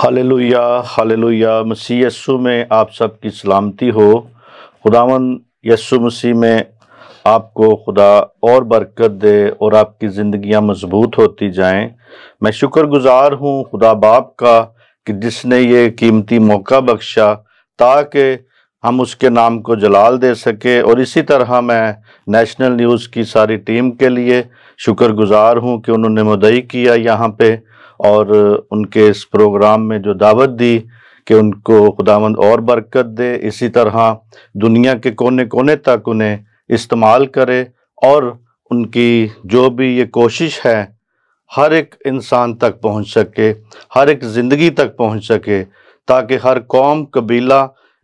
hallelujah hallelujah मसीह यस्सु में आप सब की सलामती हो खुदावन यस्सु मसीह में आपको खुदा और बरकत दे और आपकी ज़िंदियाँ मजबूत होती जाएं मैं शुक्रगुजार हूँ खुदा बाप का कि जिसने ये कीमती मौका बख्शा ताकि हम उसके नाम को जलाल दे सके और इसी तरह मैं नेशनल न्यूज़ की सारी टीम के लिए शुक्र गुज़ार हूँ कि उन्होंने मुदई किया यहाँ पे और उनके इस प्रोग्राम में जो दावत दी कि उनको खुदावंद और बरकत दे इसी तरह दुनिया के कोने कोने तक उन्हें इस्तेमाल करे और उनकी जो भी ये कोशिश है हर एक इंसान तक पहुंच सके हर एक ज़िंदगी तक पहुंच सके ताकि हर कौम कबीला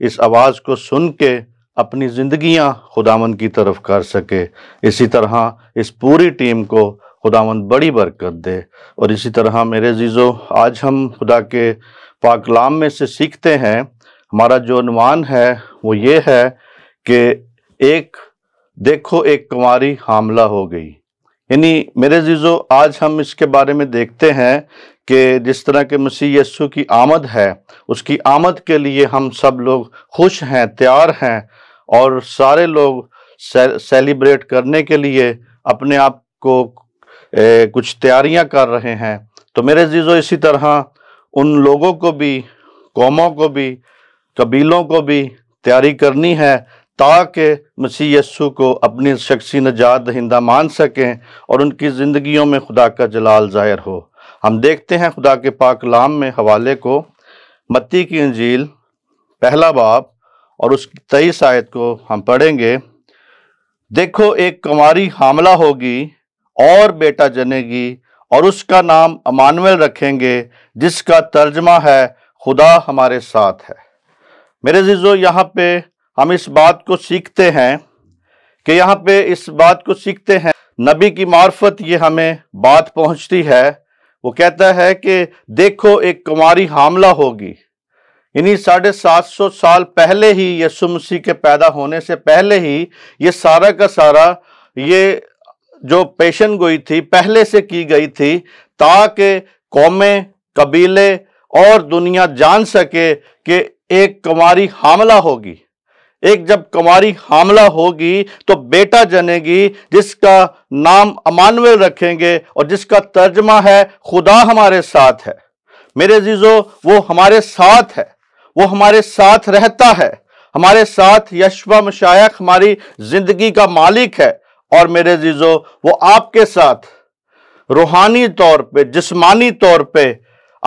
इस आवाज़ को सुन के अपनी ज़िंदगियां खुदावंद की तरफ कर सके इसी तरह इस पूरी टीम को खुदावन बड़ी बरकत दे और इसी तरह मेरे जीज़ो आज हम खुदा के पाकलाम में से सीखते हैं हमारा जो अनुमान है वो ये है कि एक देखो एक कुमारी हामला हो गई यानी मेरे जीजो आज हम इसके बारे में देखते हैं कि जिस तरह के मसीह यस्सु की आमद है उसकी आमद के लिए हम सब लोग खुश हैं तैयार हैं और सारे लोग से, सेलिब्रेट करने के लिए अपने आप को ए, कुछ तैयारियां कर रहे हैं तो मेरे जीजो इसी तरह उन लोगों को भी कौमों को भी कबीलों को भी तैयारी करनी है ताकि मसीह यस्सु को अपनी शख्सी नजात दहिंदा मान सकें और उनकी ज़िंदगियों में खुदा का जलाल ज़ाहिर हो हम देखते हैं खुदा के पाकलाम में हवाले को मत्ती की अंजील पहला बाप और उस तेईस आयत को हम पढ़ेंगे देखो एक कुमारी हामला होगी और बेटा जनेगी और उसका नाम अमानुएल रखेंगे जिसका तर्जमा है खुदा हमारे साथ है मेरे जिजो यहाँ पे हम इस बात को सीखते हैं कि यहाँ पे इस बात को सीखते हैं नबी की मार्फत ये हमें बात पहुँचती है वो कहता है कि देखो एक कुमारी हामला होगी इन्हीं साढ़े सात सौ साल पहले ही यसु मसीह के पैदा होने से पहले ही ये सारा का सारा ये जो पेशन गोई थी पहले से की गई थी ताकि कौमें कबीले और दुनिया जान सके कि एक कुमारी हामला होगी एक जब कुमारी हामला होगी तो बेटा जनेगी जिसका नाम अमानवेल रखेंगे और जिसका तर्जमा है खुदा हमारे साथ है मेरे जीजो वो हमारे साथ है वो हमारे साथ रहता है हमारे साथ यशवा मशायक हमारी जिंदगी का मालिक है और मेरे जीजो वो आपके साथ रूहानी तौर पे जिस्मानी तौर पे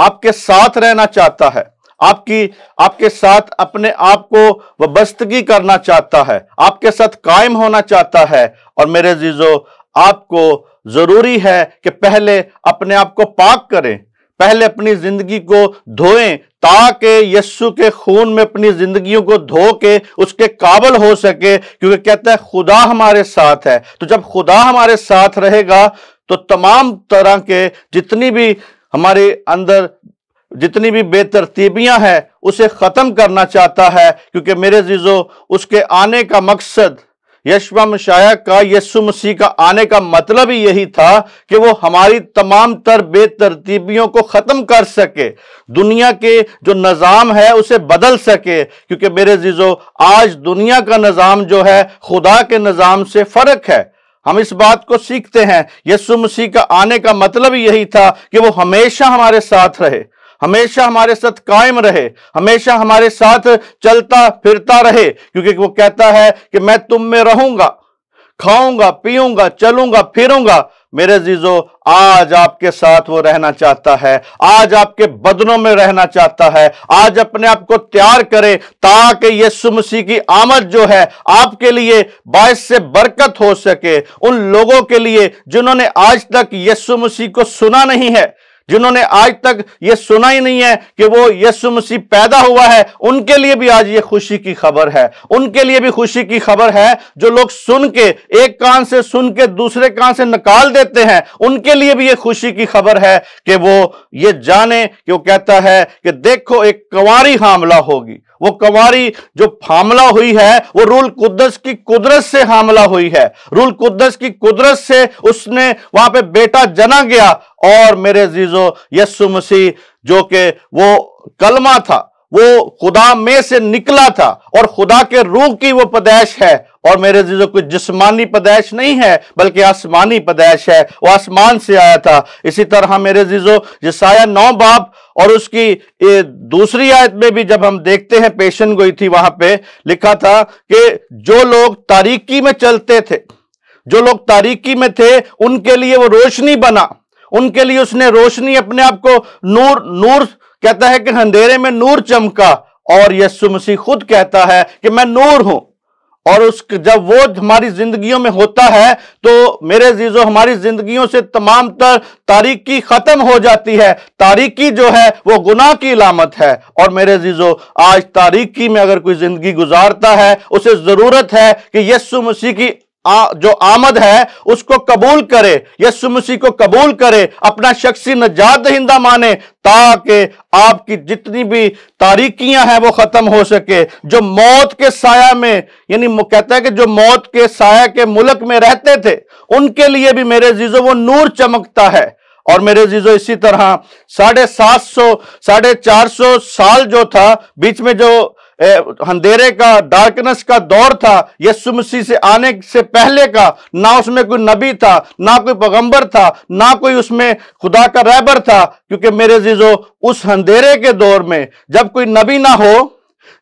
आपके साथ रहना चाहता है आपकी आपके साथ अपने आप को वबस्तगी करना चाहता है आपके साथ कायम होना चाहता है और मेरे जीजो आपको जरूरी है कि पहले अपने आप को पाक करें पहले अपनी जिंदगी को धोएं ताकि यस्सु के खून में अपनी जिंदगियों को धो के उसके काबल हो सके क्योंकि कहता है खुदा हमारे साथ है तो जब खुदा हमारे साथ रहेगा तो तमाम तरह के जितनी भी हमारे अंदर जितनी भी बेतरतीबियां हैं उसे ख़त्म करना चाहता है क्योंकि मेरे जीजो उसके आने का मकसद यशवा मशाया का यस्ु मसीह का आने का मतलब ही यही था कि वो हमारी तमाम तर बेतरतीबियों को ख़त्म कर सके दुनिया के जो निज़ाम है उसे बदल सके क्योंकि मेरे जीजो आज दुनिया का निज़ाम जो है खुदा के निज़ाम से फ़र्क है हम इस बात को सीखते हैं यस्ु मसीह का आने का मतलब ही यही था कि वो हमेशा हमारे साथ रहे हमेशा हमारे साथ कायम रहे हमेशा हमारे साथ चलता फिरता रहे क्योंकि वो कहता है कि मैं तुम में रहूंगा खाऊंगा पीऊंगा चलूंगा फिरूंगा मेरे जीजो आज आपके साथ वो रहना चाहता है आज आपके बदनों में रहना चाहता है आज अपने आप को तैयार करें ताकि ये सुमसी की आमद जो है आपके लिए बायस से बरकत हो सके उन लोगों के लिए जिन्होंने आज तक ये मसीह को सुना नहीं है जिन्होंने आज तक ये सुना ही नहीं है कि वो यसु मसीह पैदा हुआ है उनके लिए भी आज ये खुशी की खबर है उनके लिए भी खुशी की खबर है जो लोग सुन के एक कान से सुन के दूसरे कान से निकाल देते हैं उनके लिए भी ये खुशी की खबर है कि वो ये जाने कि वो कहता है कि देखो एक कंवारी हामला होगी वो कवारी जो हामला हुई है वो रूल कुदस की कुदरत से हामला हुई है रूल कुदस की कुदरत से उसने वहां पे बेटा जना गया और मेरे जीजो यस्सु मसीह जो कि वो कलमा था वो खुदा में से निकला था और खुदा के रूह की वो पदैश है और मेरे जीजो कोई जिस्मानी पदैश नहीं है बल्कि आसमानी पदैश है वो आसमान से आया था इसी तरह मेरे जीजो जिसाया नौ बाप और उसकी दूसरी आयत में भी जब हम देखते हैं पेशन गोई थी वहां पे लिखा था कि जो लोग तारीकी में चलते थे जो लोग तारीकी में थे उनके लिए वो रोशनी बना उनके लिए उसने रोशनी अपने आप को नूर नूर कहता है कि अंधेरे में नूर चमका और यीशु मसीह खुद कहता है कि मैं नूर हूं और उस जब वो हमारी जिंदगियों में होता है तो मेरे जीजो हमारी जिंदगियों से तमाम तर तारीकी खत्म हो जाती है तारीकी जो है वो गुनाह की इलामत है और मेरे जीजो आज तारीकी में अगर कोई जिंदगी गुजारता है उसे जरूरत है कि यस्सु मसीह की आ, जो आमद है उसको कबूल करे यसु मसीह को कबूल करे अपना शख्सी नजात दहिंदा माने ताकि आपकी जितनी भी तारीकियां हैं वो ख़त्म हो सके जो मौत के साया में यानी कहता है कि जो मौत के साया के मुल्क में रहते थे उनके लिए भी मेरे जीजो वो नूर चमकता है और मेरे जीजो इसी तरह साढ़े सात सौ साढ़े चार सौ साल जो था बीच में जो अंधेरे का डार्कनेस का दौर था यीशु मसीह से आने से पहले का ना उसमें कोई नबी था ना कोई पैगंबर था ना कोई उसमें खुदा का रहबर था क्योंकि मेरे जीजो उस अंधेरे के दौर में जब कोई नबी ना हो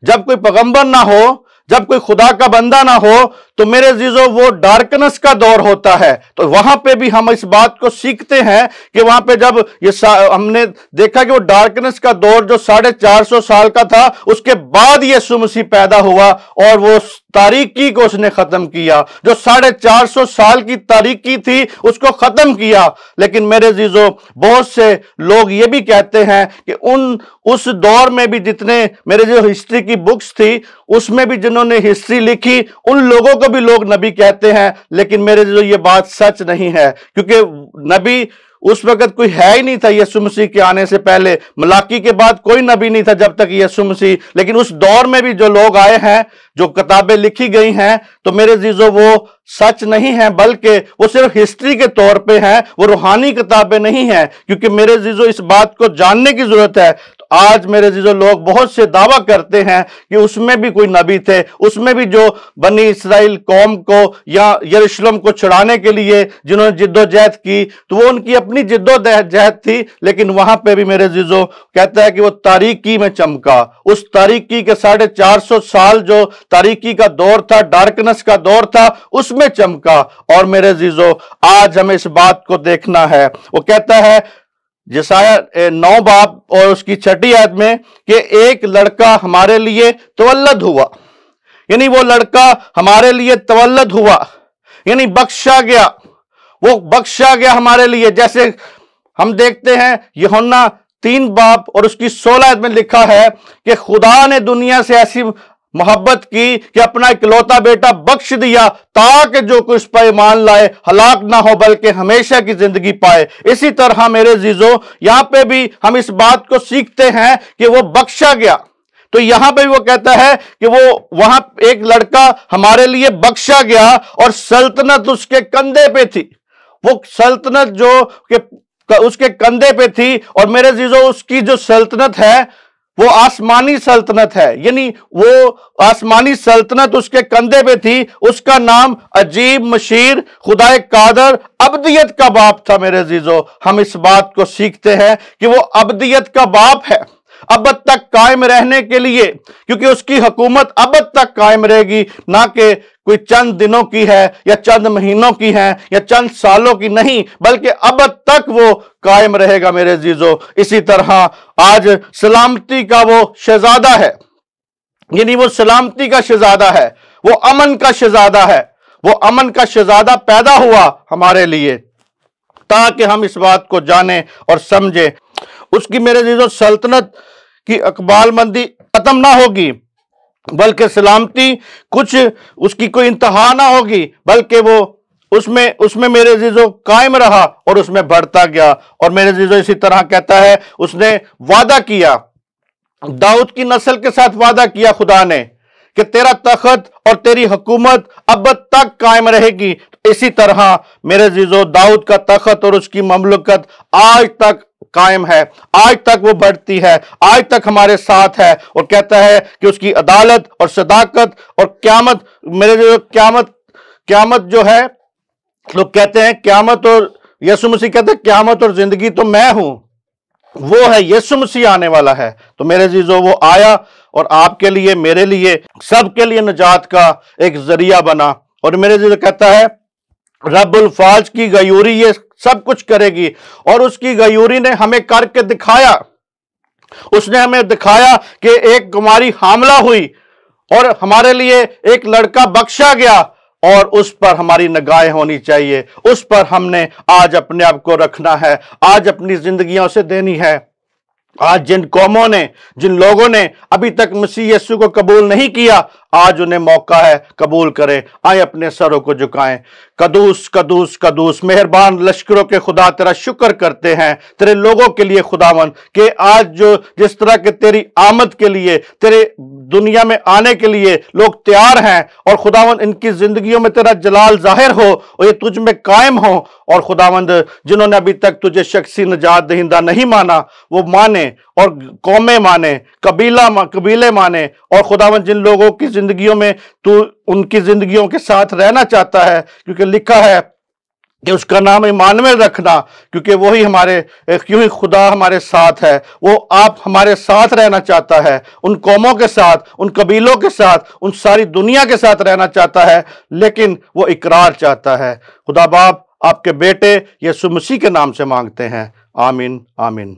जब कोई पैगंबर ना हो जब कोई खुदा का बंदा ना हो तो मेरे जीजो वो डार्कनेस का दौर होता है तो वहां पे भी हम इस बात को सीखते हैं कि वहां पे जब ये हमने देखा कि वो डार्कनेस का दौर जो साढ़े चार सौ साल का था उसके बाद ये सुमसी पैदा हुआ और वो तारीकी को उसने खत्म किया जो साढ़े चार सौ साल की तारीकी थी उसको खत्म किया लेकिन मेरे जीजो बहुत से लोग ये भी कहते हैं कि उन उस दौर में भी जितने मेरे जो हिस्ट्री की बुक्स थी उसमें भी जिन्होंने हिस्ट्री लिखी उन लोगों को भी लोग नबी कहते हैं लेकिन मेरे जो ये बात सच नहीं है क्योंकि नबी उस वक्त कोई है ही नहीं था यीशु मसीह के आने से पहले मलाकी के बाद कोई नबी नहीं था जब तक यीशु मसीह लेकिन उस दौर में भी जो लोग आए हैं जो किताबें लिखी गई हैं तो मेरे जीजो वो सच नहीं है बल्कि वो सिर्फ हिस्ट्री के तौर पे हैं वो रूहानी किताबें नहीं हैं क्योंकि मेरे जीजो इस बात को जानने की जरूरत है तो आज मेरे जीजो लोग बहुत से दावा करते हैं कि उसमें भी कोई नबी थे उसमें भी जो बनी इसराइल कौम को या यरूशलेम को छुड़ाने के लिए जिन्होंने जिद्दोजहद की तो वो उनकी अपनी जिद्दोजहद थी लेकिन वहां पर भी मेरे जीजो कहता है कि वो तारीकी में चमका उस तारीकी के साढ़े चार सौ साल जो तारीकी का दौर था डार्कनेस का दौर था उसमें चमका और मेरे जीजो आज हमें इस बात को देखना है वो कहता है जैसा नौ बाप और उसकी छठी याद में कि एक लड़का हमारे लिए तवल्लद हुआ यानी वो लड़का हमारे लिए तवल्लद हुआ यानी बख्शा गया वो बख्शा गया हमारे लिए जैसे हम देखते हैं यहोन्ना तीन बाप और उसकी सोलह में लिखा है कि खुदा ने दुनिया से ऐसी मोहब्बत की कि अपना इकलौता बेटा बख्श दिया ताकि जो कुछ पाए मान लाए हलाक ना हो बल्कि हमेशा की जिंदगी पाए इसी तरह मेरे जीजो यहां पे भी हम इस बात को सीखते हैं कि वो बख्शा गया तो यहां पे भी वो कहता है कि वो वहां एक लड़का हमारे लिए बख्शा गया और सल्तनत उसके कंधे पे थी वो सल्तनत जो के उसके कंधे पे थी और मेरे जीजो उसकी जो सल्तनत है वो आसमानी सल्तनत है यानी वो आसमानी सल्तनत उसके कंधे पे थी उसका नाम अजीब मशीर खुदा कादर अबदियत का बाप था मेरे जीजो हम इस बात को सीखते हैं कि वो अबियत का बाप है अब तक कायम रहने के लिए क्योंकि उसकी हुकूमत अब तक कायम रहेगी ना कि कोई चंद दिनों की है या चंद महीनों की है या चंद सालों की नहीं बल्कि अब तक वो कायम रहेगा मेरे जीजो इसी तरह आज सलामती का वो शहजादा है यानी वो सलामती का शहजादा है वो अमन का शहजादा है वो अमन का शहजादा पैदा हुआ हमारे लिए ताकि हम इस बात को जाने और समझें उसकी मेरे जीजो सल्तनत की अकबाल मंदी खत्म ना होगी बल्कि सलामती कुछ उसकी कोई इंतहा ना होगी बल्कि वो उसमें उसमें मेरे जीजो कायम रहा और उसमें बढ़ता गया और मेरे जीजो इसी तरह कहता है उसने वादा किया दाऊद की नस्ल के साथ वादा किया खुदा ने कि तेरा तखत और तेरी हुकूमत अब तक कायम रहेगी इसी तरह मेरे जीजो दाऊद का तखत और उसकी ममलकत आज तक कायम है आज तक वो बढ़ती है आज तक हमारे साथ है और कहता है कि उसकी अदालत और सदाकत और क्यामत मेरे जो क्यामत क्यामत जो है लोग कहते हैं क्यामत और यसु मसीह कहते हैं क्यामत और जिंदगी तो मैं हूं वो है यसु मसीह आने वाला है तो मेरे जीजो वो आया और आपके लिए मेरे लिए सबके लिए निजात का एक जरिया बना और मेरे जीजो कहता है रबुल फाज की गयूरी ये सब कुछ करेगी और उसकी गयूरी ने हमें करके दिखाया उसने हमें दिखाया कि एक कुमारी हमला हुई और हमारे लिए एक लड़का बख्शा गया और उस पर हमारी नगाहें होनी चाहिए उस पर हमने आज अपने आप को रखना है आज अपनी जिंदगी उसे देनी है आज जिन कौमों ने जिन लोगों ने अभी तक मसीह यस्सु को कबूल नहीं किया आज उन्हें मौका है कबूल करें आए अपने सरों को झुकाएं कदूस कदूस कदूस मेहरबान लश्करों के खुदा तेरा शुक्र करते हैं तेरे लोगों के लिए खुदावन के आज जो जिस तरह के तेरी आमद के लिए तेरे दुनिया में आने के लिए लोग तैयार हैं और खुदावंद इनकी जिंदगियों में तेरा जलाल जाहिर हो और ये तुझ में कायम हो और खुदावंद जिन्होंने अभी तक तुझे शख्सी नजात दहिंदा नहीं माना वो माने और कौमें माने कबीला मा, कबीले माने और खुदावन जिन लोगों की जिंदगियों में तू उनकी जिंदगियों के साथ रहना चाहता है क्योंकि लिखा है कि उसका नाम ईमानवेल रखना क्योंकि वही हमारे क्यों ही खुदा हमारे साथ है वो आप हमारे साथ रहना चाहता है उन कौमों के साथ उन कबीलों के साथ उन सारी दुनिया के साथ रहना चाहता है लेकिन वो इकरार चाहता है खुदा बाप आपके बेटे यसु मसीह के नाम से मांगते हैं आमीन आमीन